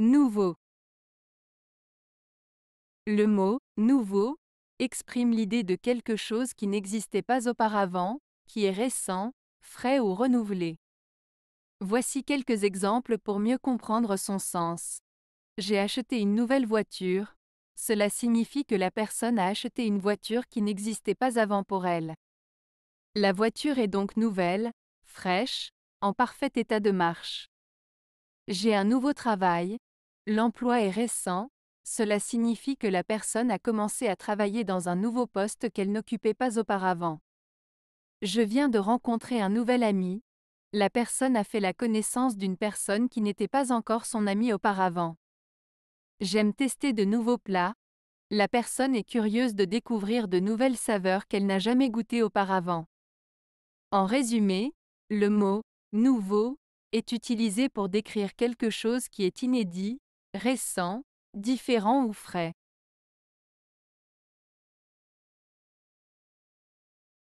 Nouveau. Le mot nouveau exprime l'idée de quelque chose qui n'existait pas auparavant, qui est récent, frais ou renouvelé. Voici quelques exemples pour mieux comprendre son sens. J'ai acheté une nouvelle voiture. Cela signifie que la personne a acheté une voiture qui n'existait pas avant pour elle. La voiture est donc nouvelle, fraîche, en parfait état de marche. J'ai un nouveau travail, L'emploi est récent, cela signifie que la personne a commencé à travailler dans un nouveau poste qu'elle n'occupait pas auparavant. Je viens de rencontrer un nouvel ami. La personne a fait la connaissance d'une personne qui n'était pas encore son amie auparavant. J'aime tester de nouveaux plats. La personne est curieuse de découvrir de nouvelles saveurs qu'elle n'a jamais goûtées auparavant. En résumé, le mot nouveau est utilisé pour décrire quelque chose qui est inédit, Récent, différents ou frais.